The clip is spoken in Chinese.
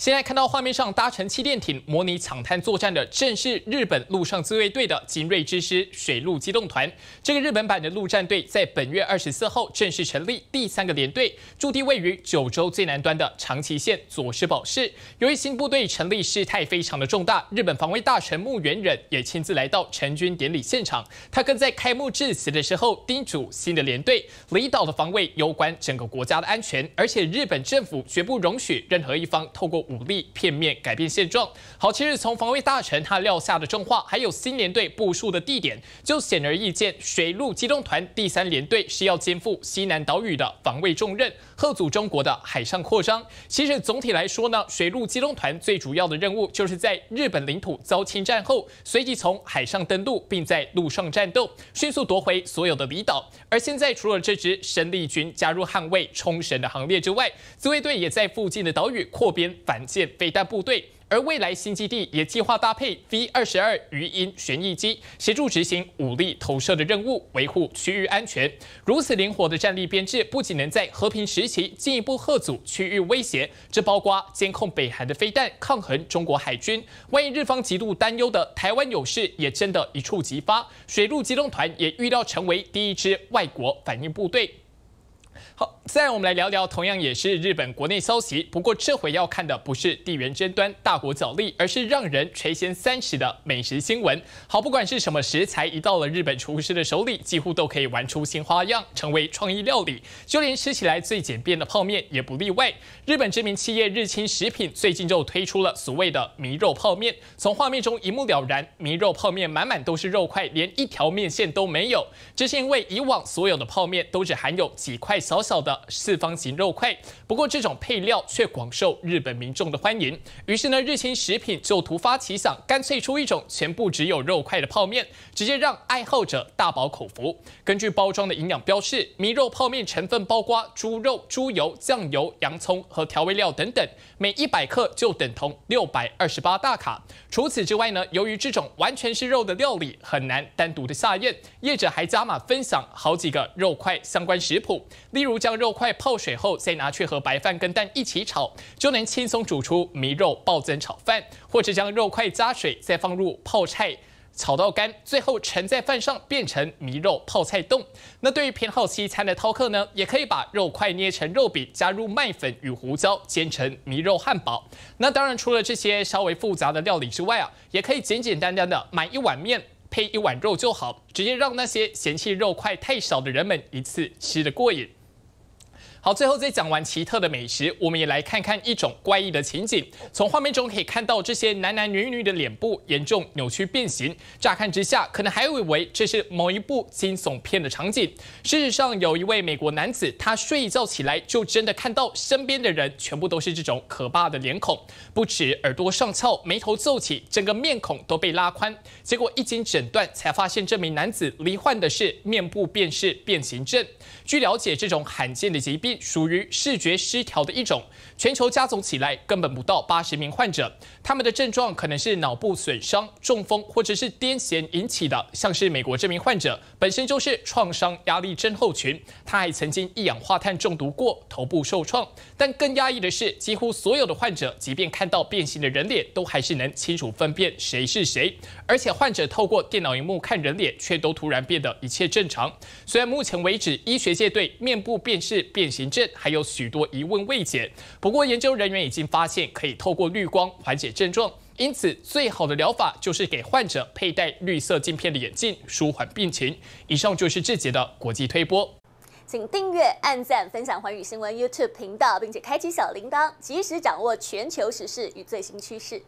现在看到画面上搭乘气垫艇模拟抢滩作战的，正是日本陆上自卫队的精锐之师水陆机动团。这个日本版的陆战队在本月二十四号正式成立第三个连队，驻地位于九州最南端的长崎县佐世保市。由于新部队成立事态非常的重大，日本防卫大臣牧原忍也亲自来到成军典礼现场。他更在开幕致辞的时候叮嘱新的连队，离岛的防卫攸关整个国家的安全，而且日本政府绝不容许任何一方透过。武力片面改变现状。好，其实从防卫大臣他撂下的正话，还有新联队部署的地点，就显而易见，水陆机动团第三联队是要肩负西南岛屿的防卫重任，贺阻中国的海上扩张。其实总体来说呢，水陆机动团最主要的任务就是在日本领土遭侵占后，随即从海上登陆，并在陆上战斗，迅速夺回所有的离岛。而现在，除了这支生力军加入捍卫冲绳的行列之外，自卫队也在附近的岛屿扩编反。舰飞弹部队，而未来新基地也计划搭配 V 二十二鱼鹰旋翼机，协助执行武力投射的任务，维护区域安全。如此灵活的战力编制，不仅能在和平时期进一步遏阻区域威胁，这包括监控北韩的飞弹、抗衡中国海军。万一日方极度担忧的台湾有事，也真的一触即发。水陆机动团也预料成为第一支外国反应部队。好，再让我们来聊聊同样也是日本国内消息，不过这回要看的不是地缘争端、大国角力，而是让人垂涎三尺的美食新闻。好，不管是什么食材，一到了日本厨师的手里，几乎都可以玩出新花样，成为创意料理。就连吃起来最简便的泡面也不例外。日本知名企业日清食品最近就推出了所谓的“米肉泡面”。从画面中一目了然，米肉泡面满满都是肉块，连一条面线都没有。这是因为以往所有的泡面都只含有几块。小小的四方形肉块，不过这种配料却广受日本民众的欢迎。于是呢，日清食品就突发奇想，干脆出一种全部只有肉块的泡面，直接让爱好者大饱口福。根据包装的营养标示，米肉泡面成分包括猪肉、猪油、酱油、洋葱和调味料等等，每一百克就等同六百二十八大卡。除此之外呢，由于这种完全是肉的料理很难单独的下咽，业者还加码分享好几个肉块相关食谱。例如将肉块泡水后，再拿去和白饭跟蛋一起炒，就能轻松煮出米肉爆增炒饭；或者将肉块加水，再放入泡菜，炒到干，最后盛在饭上，变成米肉泡菜冻。那对于偏好西餐的饕客呢，也可以把肉块捏成肉饼，加入麦粉与胡椒，煎成米肉汉堡。那当然，除了这些稍微复杂的料理之外啊，也可以简简单单的买一碗面，配一碗肉就好，直接让那些嫌弃肉块太少的人们一次吃得过瘾。好，最后再讲完奇特的美食，我们也来看看一种怪异的情景。从画面中可以看到，这些男男女女的脸部严重扭曲变形。乍看之下，可能还以为这是某一部惊悚片的场景。事实上，有一位美国男子，他睡一觉起来就真的看到身边的人全部都是这种可怕的脸孔，不止耳朵上翘，眉头皱起，整个面孔都被拉宽。结果一经诊断，才发现这名男子罹患的是面部变式变形症。据了解，这种罕见的疾病。属于视觉失调的一种，全球加总起来根本不到八十名患者，他们的症状可能是脑部损伤、中风或者是癫痫引起的。像是美国这名患者，本身就是创伤压力症候群，他还曾经一氧化碳中毒过，头部受创。但更压抑的是，几乎所有的患者，即便看到变形的人脸，都还是能清楚分辨谁是谁。而且患者透过电脑荧幕看人脸，却都突然变得一切正常。虽然目前为止，医学界对面部辨是变形。症还有许多疑问未解，不过研究人员已经发现可以透过绿光缓解症状，因此最好的疗法就是给患者佩戴绿色镜片的眼镜，舒缓病情。以上就是这节的国际推播，请订阅、按赞、分享环宇新闻 YouTube 频道，并且开启小铃铛，及时掌握全球时事与最新趋势。